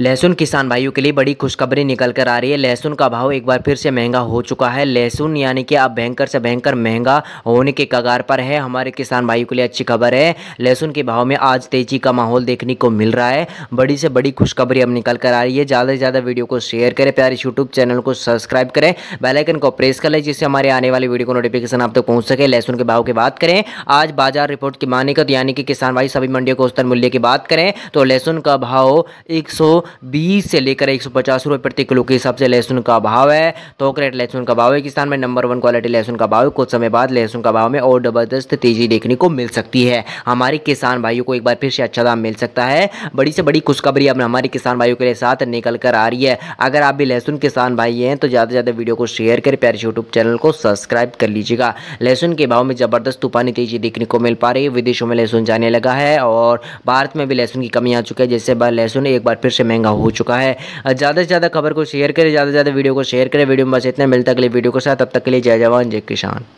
लहसुन किसान भाइयों के लिए बड़ी खुशखबरी निकल कर आ रही है लहसुन का भाव एक बार फिर से महंगा हो चुका है लहसुन यानी कि अब भयंकर से भयंकर महंगा होने के कगार पर है हमारे किसान भाइयों के लिए अच्छी खबर है लहसुन के भाव में आज तेजी का माहौल देखने को मिल रहा है बड़ी से बड़ी खुशखबरी अब निकल कर आ रही है ज़्यादा से ज़्यादा वीडियो को शेयर करें प्यारे यूट्यूब चैनल को सब्सक्राइब करें बेलाइकन को प्रेस कर लें जिससे हमारे आने वाली वीडियो को नोटिफिकेशन आप तक पहुँच सके लहसुन के भाव की बात करें आज बाजार रिपोर्ट की माने यानी कि किसान भाई सभी मंडियों को औसतन मूल्य की बात करें तो लहसुन का भाव एक बीस से लेकर एक सौ प्रति किलो के हिसाब से लहसुन का भाव है तो करेट लहसुन का भाव है किसान में नंबर वन क्वालिटी लहसुन का भाव कुछ समय बाद लहसुन का भाव में और ज़बरदस्त तेज़ी देखने को मिल सकती है हमारे किसान भाइयों को एक बार फिर से अच्छा दाम मिल सकता है बड़ी से बड़ी खुशखबरी अब हमारे किसान भाइयों के लिए साथ निकल कर आ रही है अगर आप भी लहसुन किसान भाई हैं तो ज़्यादा से ज़्यादा वीडियो को शेयर करें प्यारे यूट्यूब चैनल को सब्सक्राइब कर लीजिएगा लहसुन के भाव में ज़बरदस्त तूफानी तेज़ी देखने को मिल पा रही है विदेशों में लहसुन जाने लगा है और भारत में भी लहसुन की कमी आ चुकी है जिससे लहसुन एक बार फिर से महंगा हो चुका है ज़्यादा से ज़्यादा खबर को शेयर करें ज़्यादा से ज़्यादा वीडियो को शेयर करें वीडियो में बस इतना मिलता अगले वीडियो के साथ तब तक के लिए जय जवान जय किसान